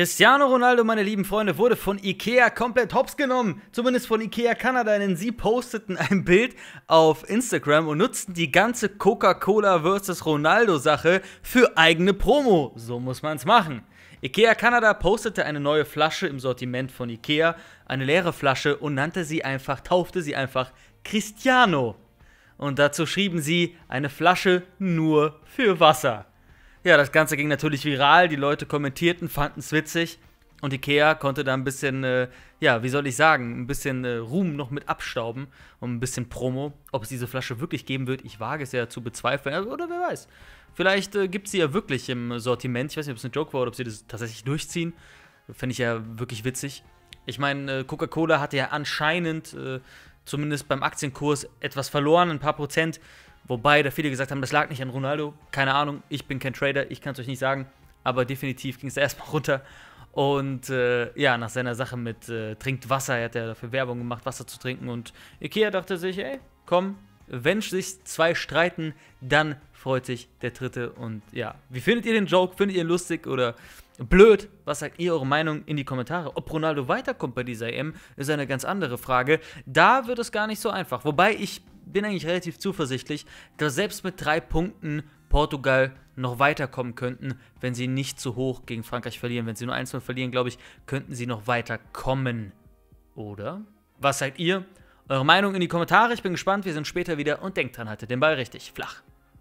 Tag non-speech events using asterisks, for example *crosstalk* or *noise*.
Cristiano Ronaldo, meine lieben Freunde, wurde von Ikea komplett hops genommen. Zumindest von Ikea Kanada, denn sie posteten ein Bild auf Instagram und nutzten die ganze Coca-Cola vs. Ronaldo-Sache für eigene Promo. So muss man es machen. Ikea Kanada postete eine neue Flasche im Sortiment von Ikea, eine leere Flasche und nannte sie einfach, taufte sie einfach Cristiano. Und dazu schrieben sie eine Flasche nur für Wasser. Ja, das Ganze ging natürlich viral, die Leute kommentierten, fanden es witzig und Ikea konnte da ein bisschen, äh, ja, wie soll ich sagen, ein bisschen äh, Ruhm noch mit abstauben und ein bisschen Promo. Ob es diese Flasche wirklich geben wird, ich wage es ja zu bezweifeln, oder wer weiß. Vielleicht äh, gibt es sie ja wirklich im Sortiment. Ich weiß nicht, ob es ein ne Joke war oder ob sie das tatsächlich durchziehen. Fände ich ja wirklich witzig. Ich meine, äh, Coca-Cola hatte ja anscheinend, äh, zumindest beim Aktienkurs, etwas verloren, ein paar Prozent Wobei da viele gesagt haben, das lag nicht an Ronaldo. Keine Ahnung, ich bin kein Trader, ich kann es euch nicht sagen. Aber definitiv ging es *laughs* erstmal runter. Und äh, ja, nach seiner Sache mit äh, trinkt Wasser, er hat ja dafür Werbung gemacht, Wasser zu trinken. Und Ikea dachte sich, ey, komm, wenn sich zwei streiten, dann freut sich der dritte. Und ja, wie findet ihr den Joke? Findet ihr ihn lustig oder blöd? Was sagt ihr eure Meinung in die Kommentare? Ob Ronaldo weiterkommt bei dieser EM, ist eine ganz andere Frage. Da wird es gar nicht so einfach. Wobei ich bin eigentlich relativ zuversichtlich, dass selbst mit drei Punkten Portugal noch weiterkommen könnten, wenn sie nicht zu hoch gegen Frankreich verlieren. Wenn sie nur eins mal verlieren, glaube ich, könnten sie noch weiterkommen. Oder? Was seid ihr? Eure Meinung in die Kommentare. Ich bin gespannt. Wir sind später wieder und denkt dran, haltet den Ball richtig flach.